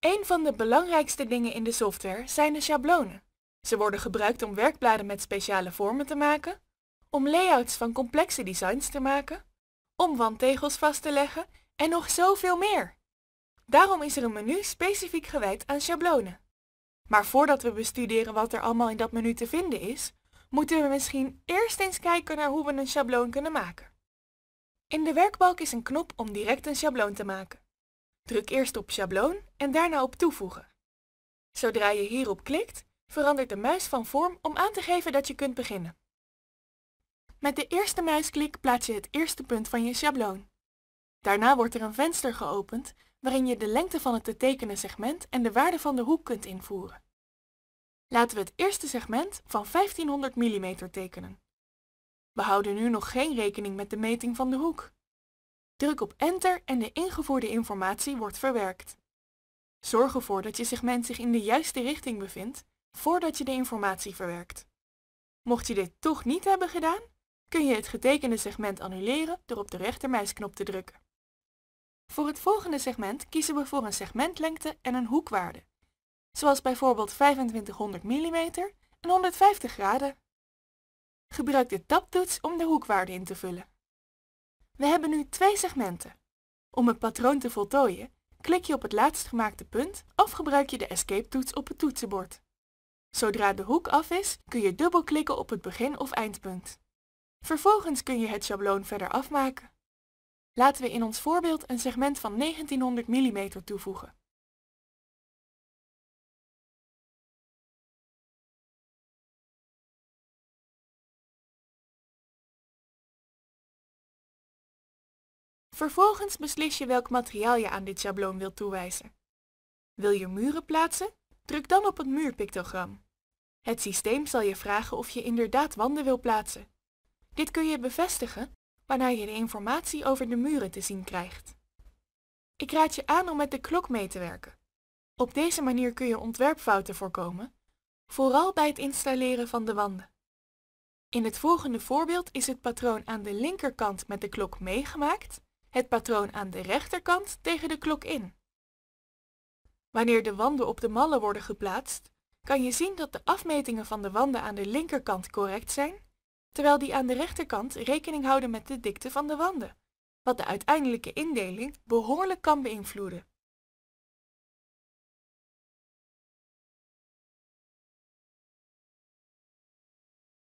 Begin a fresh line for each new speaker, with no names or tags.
Een van de belangrijkste dingen in de software zijn de sjablonen. Ze worden gebruikt om werkbladen met speciale vormen te maken, om layouts van complexe designs te maken, om wandtegels vast te leggen en nog zoveel meer. Daarom is er een menu specifiek gewijd aan sjablonen. Maar voordat we bestuderen wat er allemaal in dat menu te vinden is, moeten we misschien eerst eens kijken naar hoe we een sjabloon kunnen maken. In de werkbalk is een knop om direct een sjabloon te maken. Druk eerst op Schabloon en daarna op Toevoegen. Zodra je hierop klikt, verandert de muis van vorm om aan te geven dat je kunt beginnen. Met de eerste muisklik plaats je het eerste punt van je schabloon. Daarna wordt er een venster geopend waarin je de lengte van het te tekenen segment en de waarde van de hoek kunt invoeren. Laten we het eerste segment van 1500 mm tekenen. We houden nu nog geen rekening met de meting van de hoek. Druk op Enter en de ingevoerde informatie wordt verwerkt. Zorg ervoor dat je segment zich in de juiste richting bevindt voordat je de informatie verwerkt. Mocht je dit toch niet hebben gedaan, kun je het getekende segment annuleren door op de rechtermuisknop te drukken. Voor het volgende segment kiezen we voor een segmentlengte en een hoekwaarde, zoals bijvoorbeeld 2500 mm en 150 graden. Gebruik de tabtoets om de hoekwaarde in te vullen. We hebben nu twee segmenten. Om het patroon te voltooien, klik je op het laatst gemaakte punt of gebruik je de Escape-toets op het toetsenbord. Zodra de hoek af is, kun je dubbelklikken op het begin- of eindpunt. Vervolgens kun je het schabloon verder afmaken.
Laten we in ons voorbeeld een segment van 1900 mm toevoegen. Vervolgens beslis je welk materiaal je aan dit schabloon wilt toewijzen.
Wil je muren plaatsen? Druk dan op het muurpictogram. Het systeem zal je vragen of je inderdaad wanden wil plaatsen. Dit kun je bevestigen waarna je de informatie over de muren te zien krijgt. Ik raad je aan om met de klok mee te werken. Op deze manier kun je ontwerpfouten voorkomen, vooral bij het installeren van de wanden. In het volgende voorbeeld is het patroon aan de linkerkant met de klok meegemaakt het patroon aan de rechterkant tegen de klok in. Wanneer de wanden op de mallen worden geplaatst, kan je zien dat de afmetingen van de wanden aan de linkerkant correct zijn, terwijl die aan de rechterkant rekening houden met de dikte van de
wanden, wat de uiteindelijke indeling behoorlijk kan beïnvloeden.